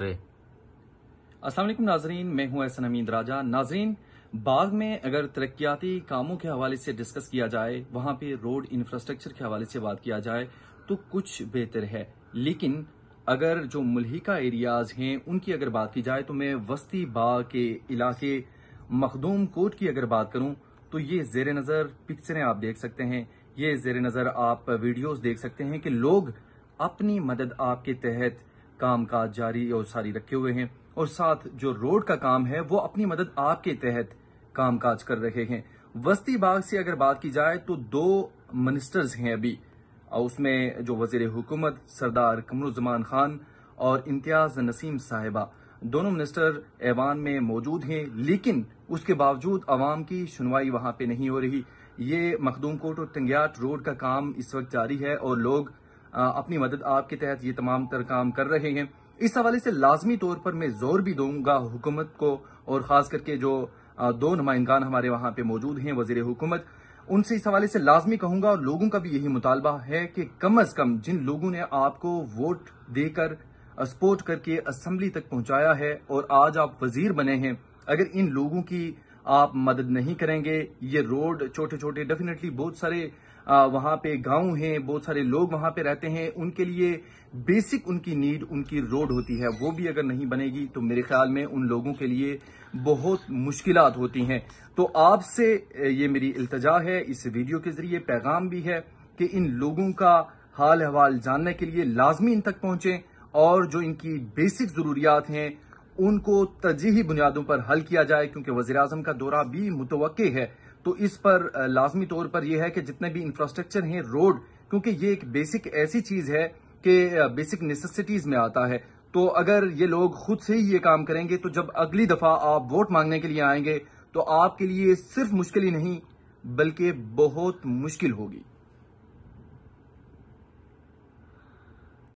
असलम नाजरीन मैं हूं एहसन अमीन राजा नाजरीन बाग में अगर तरक्याती कामों के हवाले से डिस्कस किया जाए वहां पे रोड इंफ्रास्ट्रक्चर के हवाले से बात किया जाए तो कुछ बेहतर है लेकिन अगर जो मुल्हिका एरियाज हैं उनकी अगर बात की जाए तो मैं वस्ती बाग के इलाके मखदूम कोट की अगर बात करूं तो ये जेर नज़र पिक्चरें आप देख सकते हैं ये जेर नज़र आप वीडियोज देख सकते हैं कि लोग अपनी मदद आपके तहत काम काज जारी और सारी रखे हुए हैं और साथ जो रोड का काम है वो अपनी मदद आपके तहत काम काज कर रहे हैं वस्ती बाग से अगर बात की जाए तो दो मिनिस्टर्स हैं अभी और उसमें जो वजीर हुकूमत सरदार कमरुजमान खान और इम्तियाज नसीम साहिबा दोनों मिनिस्टर ऐवान में मौजूद हैं लेकिन उसके बावजूद अवाम की सुनवाई वहां पे नहीं हो रही ये मखदूम कोट और तंगयाट रोड का काम इस वक्त जारी है और लोग अपनी मदद आपके तहत ये तमाम तर काम कर रहे हैं इस हवाले से लाजमी तौर पर मैं जोर भी दूंगा हुकूमत को और ख़ास करके जो दो नुमाइंदान हमारे वहां पे मौजूद हैं वजीर हुकूमत उनसे इस हवाले से लाजमी कहूंगा और लोगों का भी यही मुतालबा है कि कम अज कम जिन लोगों ने आपको वोट देकर सपोर्ट करके असम्बली तक पहुंचाया है और आज आप वजीर बने हैं अगर इन लोगों की आप मदद नहीं करेंगे ये रोड छोटे छोटे डेफिनेटली बहुत सारे वहां पे गांव हैं बहुत सारे लोग वहां पे रहते हैं उनके लिए बेसिक उनकी नीड उनकी रोड होती है वो भी अगर नहीं बनेगी तो मेरे ख्याल में उन लोगों के लिए बहुत मुश्किल होती हैं तो आपसे ये मेरी इल्तजा है इस वीडियो के जरिए पैगाम भी है कि इन लोगों का हाल अहवाल जानने के लिए लाजमी इन तक पहुंचे और जो इनकी बेसिक जरूरियात हैं उनको तरजीही बुनियादों पर हल किया जाए क्योंकि वजी अजम का दौरा भी मुतव है तो इस पर लाजमी तौर पर यह है कि जितने भी इंफ्रास्ट्रक्चर हैं रोड क्योंकि ये एक बेसिक ऐसी चीज है कि बेसिक नेसेसिटीज में आता है तो अगर ये लोग खुद से ही ये काम करेंगे तो जब अगली दफा आप वोट मांगने के लिए आएंगे तो आपके लिए सिर्फ मुश्किल ही नहीं बल्कि बहुत मुश्किल होगी